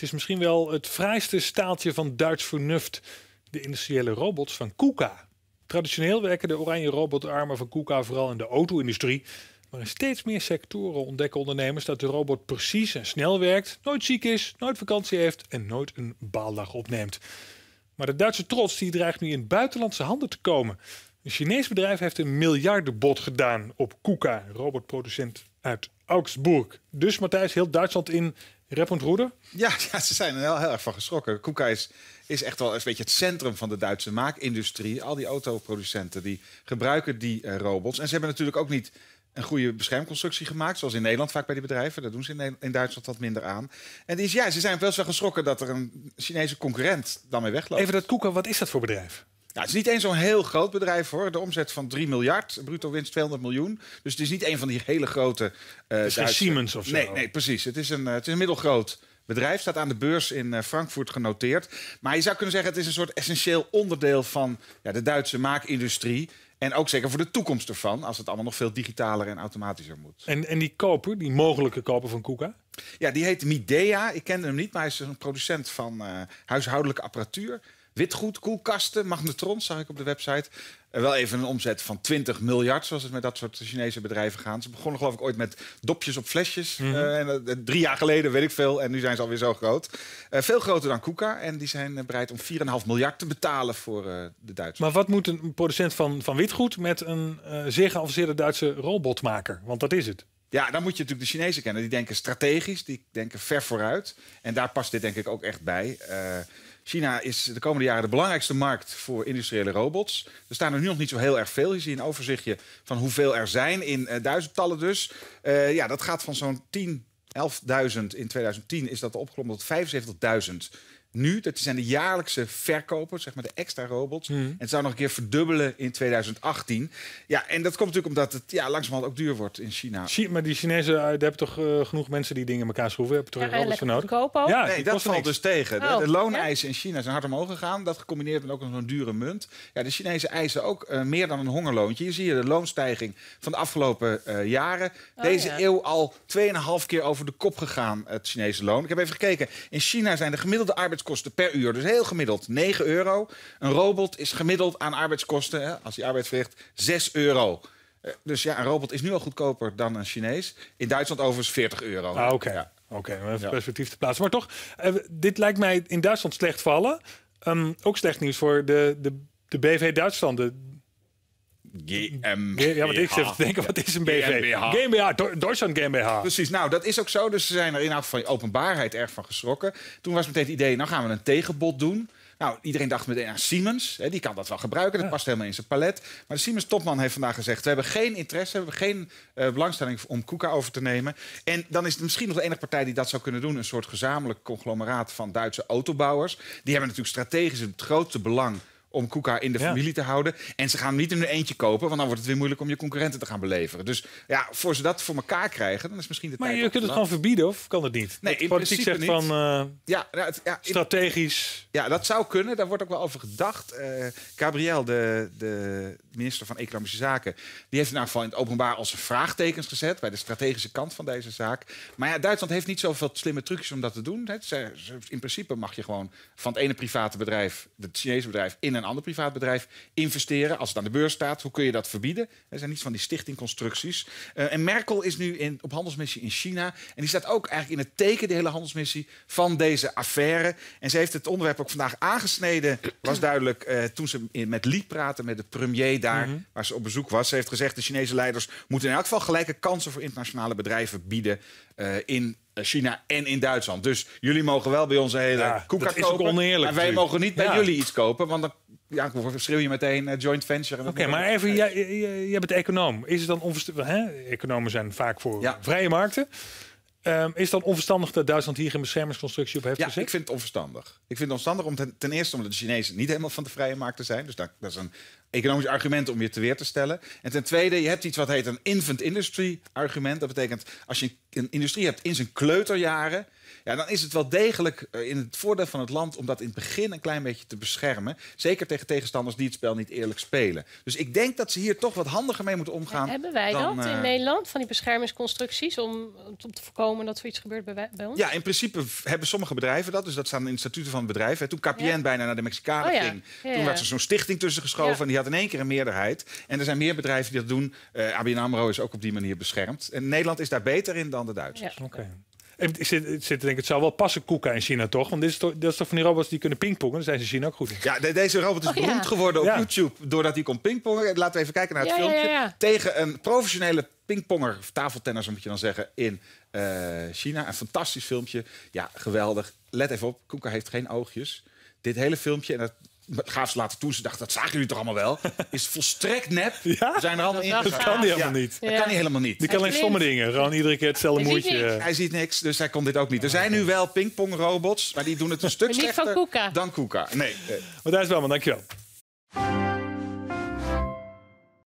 Het is misschien wel het vrijste staaltje van Duits vernuft. De industriële robots van KUKA. Traditioneel werken de oranje robotarmen van KUKA vooral in de auto-industrie. Maar in steeds meer sectoren ontdekken ondernemers dat de robot precies en snel werkt, nooit ziek is, nooit vakantie heeft en nooit een baaldag opneemt. Maar de Duitse trots die dreigt nu in buitenlandse handen te komen. Een Chinees bedrijf heeft een miljardenbod gedaan op KUKA, robotproducent uit Augsburg. Dus Matthijs, heel Duitsland in Rep und Ja, ja, ze zijn er heel, heel erg van geschrokken. Kuka is, is echt wel een beetje het centrum van de Duitse maakindustrie. Al die autoproducenten die gebruiken die eh, robots. En ze hebben natuurlijk ook niet een goede beschermconstructie gemaakt. Zoals in Nederland vaak bij die bedrijven. Dat doen ze in, in Duitsland wat minder aan. En die is, ja, ze zijn wel zo geschrokken dat er een Chinese concurrent daarmee wegloopt. Even dat Kuka, wat is dat voor bedrijf? Nou, het is niet eens zo'n heel groot bedrijf hoor. De omzet van 3 miljard, bruto winst 200 miljoen. Dus het is niet een van die hele grote. Uh, het Siemens of zo. Nee, nee precies. Het is een, eh, het is een middelgroot bedrijf. Staat aan de beurs in eh, Frankfurt genoteerd. Maar je zou kunnen zeggen, het is een soort essentieel onderdeel van ja, de Duitse maakindustrie. En ook zeker voor de toekomst ervan, als het allemaal nog veel digitaler en automatischer moet. En, en die koper, die mogelijke koper van Kuka? Ja, die heet Midea. Ik kende hem niet, maar hij is een producent van huishoudelijke apparatuur. Witgoed, koelkasten, magnetrons zag ik op de website. Eh, wel even een omzet van 20 miljard, zoals het met dat soort Chinese bedrijven gaat. Ze begonnen geloof ik ooit met dopjes op flesjes. Mhm. Eh, en, eh, drie jaar geleden, weet ik veel, en nu zijn ze alweer zo groot. veel groter dan Kuka. En die zijn bereid om 4,5 miljard te betalen voor de Duitsers. Maar wat moet een producent van, van witgoed met een zeer geavanceerde Duitse robotmaker? Want dat is het. Ja, dan moet je natuurlijk de Chinezen kennen. Die denken strategisch, die denken ver vooruit. En daar past dit denk ik ook echt bij. China is de komende jaren de belangrijkste markt voor industriële robots. Er staan er nu nog niet zo heel erg veel. Je ziet een overzichtje van hoeveel er zijn in uh, duizendtallen dus. Eh, ja, dat gaat van zo'n 10, 11.000 in 2010 is dat opgelopen tot 75.000 nu. Dat zijn de jaarlijkse verkopers, zeg maar de extra robots. Hmm. En het zou nog een keer verdubbelen in 2018. Ja, en dat komt natuurlijk omdat het ja, langzamerhand ook duur wordt in China. maar die Chinezen, eh, daar hebben toch eh, genoeg mensen die dingen in elkaar schroeven? Hebben toch ja, alles voor nodig? Ja, nee, dat valt dus tegen. De, oh, de looneisen in China zijn hard omhoog gegaan. Dat gecombineerd met ook nog zo'n dure munt. Ja, de Chinezen eisen ook eh, meer dan een hongerloontje. Hier zie je de loonstijging van de afgelopen jaren. Oh, Deze eeuw al 2,5 keer over de kop gegaan, het Chinese loon. Ik heb even gekeken. In China zijn de gemiddelde arbeids arbeidskosten per uur. Dus heel gemiddeld 9 euro. Een robot is gemiddeld aan arbeidskosten, hè, als hij arbeid verricht, 6 euro. Eh, dus ja, een robot is nu al goedkoper dan een Chinees. In Duitsland overigens 40 euro. Ah, oké, Oké, okay, even perspectief te plaatsen. Maar toch, eh, dit lijkt mij in Duitsland slecht vallen. Ehm, ook slecht nieuws voor de, de, de BV Duitsland, de GmbH. Ja, wat ik te denken, wat is een BV? GmbH, GmbH Deutschland GmbH. Precies, nou dat is ook zo. Dus ze zijn er in af van openbaarheid erg van geschrokken. Toen was meteen het idee, nou gaan we een tegenbod doen. Nou, iedereen dacht meteen aan Siemens. Hè, die kan dat wel gebruiken. Dat past helemaal in zijn palet. Maar de Siemens-topman heeft vandaag gezegd... we hebben geen interesse, we hebben geen eh, belangstelling om Kuka over te nemen. En dan is het misschien nog de enige partij die dat zou kunnen doen. Een soort gezamenlijk conglomeraat van Duitse autobouwers. Die hebben natuurlijk strategisch het grootste belang om Kuka in de familie te houden. En ze gaan niet in een eentje kopen, want dan wordt het weer moeilijk om je concurrenten te gaan beleveren. Dus ja, voor ze dat voor elkaar krijgen, dan is misschien de maar tijd. Maar je kunt het gewoon verbieden, of kan het niet? Nee, politiek zegt niet. van eh, ja, nou, ja, strategisch. Ja, dat zou kunnen. Daar wordt ook wel over gedacht. Eh, Gabriel, de, de minister van Economische Zaken, die heeft in ieder in het openbaar als vraagtekens gezet bij de strategische kant van deze zaak. Maar ja, Duitsland heeft niet zoveel slimme trucjes om dat te doen. in principe mag je gewoon van het ene private bedrijf, het Chinese bedrijf, in een een ander privaat bedrijf investeren. Als het aan de beurs staat, hoe kun je dat verbieden? Er zijn niet van die stichtingconstructies. Uh, en Merkel is nu in, op handelsmissie in China. En die staat ook eigenlijk in het teken, de hele handelsmissie, van deze affaire. En ze heeft het onderwerp ook vandaag aangesneden. Was duidelijk eh, toen ze met Lee praten, met de premier daar, mhm. waar ze op bezoek was. Ze heeft gezegd, de Chinese leiders moeten in elk geval gelijke kansen voor internationale bedrijven bieden eh, in China en in Duitsland. Dus jullie mogen wel bij onze hele ja, koeka kopen. En wij mogen niet bij jullie iets kopen, want dan ja, verschil je meteen uh, joint venture. Oké, maar even, jij, bent econoom. Is het dan onverstandig? Economen zijn vaak voor vrije markten. Ehm, is het dan onverstandig dat Duitsland hier geen beschermingsconstructie op heeft ja, gezet? ik vind het onverstandig. Ik vind het onverstandig om ten, eerste omdat de Chinezen niet helemaal van de vrije markt te zijn. Dus dat is een economisch argument om je te weer te stellen. En ten tweede, je hebt iets wat heet een infant industry argument. Dat betekent als je een industrie hebt in zijn kleuterjaren. Ja, dan is het wel degelijk eh, in het voordeel van het land om dat in het begin een klein beetje te beschermen. Zeker tegen tegenstanders die het spel niet eerlijk spelen. Dus ik denk dat ze hier toch wat handiger mee moeten omgaan. hebben wij dat in eh, Nederland, van die beschermingsconstructies, om, om te voorkomen dat zoiets gebeurt bij, ons? Ja, in principe hebben sommige bedrijven dat. Dus dat staan in de statuten van bedrijven. Toen KPN bijna naar de Mexicanen oh ging, toen werd er zo'n stichting tussen geschoven. En die in één keer een meerderheid. En er zijn meer bedrijven die dat doen. Uh, AMRO is ook op die manier beschermd. En Nederland is daar beter in dan de Duitsers. Oké. Okay. Ik zit, ik zit denk, het zou wel passen koeka in China, toch? Want dit is toch, dat is toch van die robots die kunnen pingpongen? Dan zijn ze in China ook goed Ja, de, deze robot is oh, beroemd geworden op YouTube doordat hij kon pingpongen. Laten we even kijken naar het filmpje. Tegen een professionele pingponger, om moet je dan zeggen, in eh, China. Een fantastisch filmpje. Ja, geweldig. Let even op, koeka heeft geen oogjes. Dit hele filmpje, en dat gaaf ze laten toe. Ze dacht, dat zagen jullie toch allemaal wel? Is volstrekt nep. We zijn er allemaal dat in. Dat kan die helemaal niet. Dat kan hij helemaal niet. Die kan alleen stomme dingen. Gewoon iedere keer hetzelfde hij Ziet hij ziet niks, dus hij kon dit ook niet. Er zijn nu wel pingpongrobots maar die doen het een stuk slechter dan Koeka. Nee. Eh. Maar daar is wel, man. Dankjewel.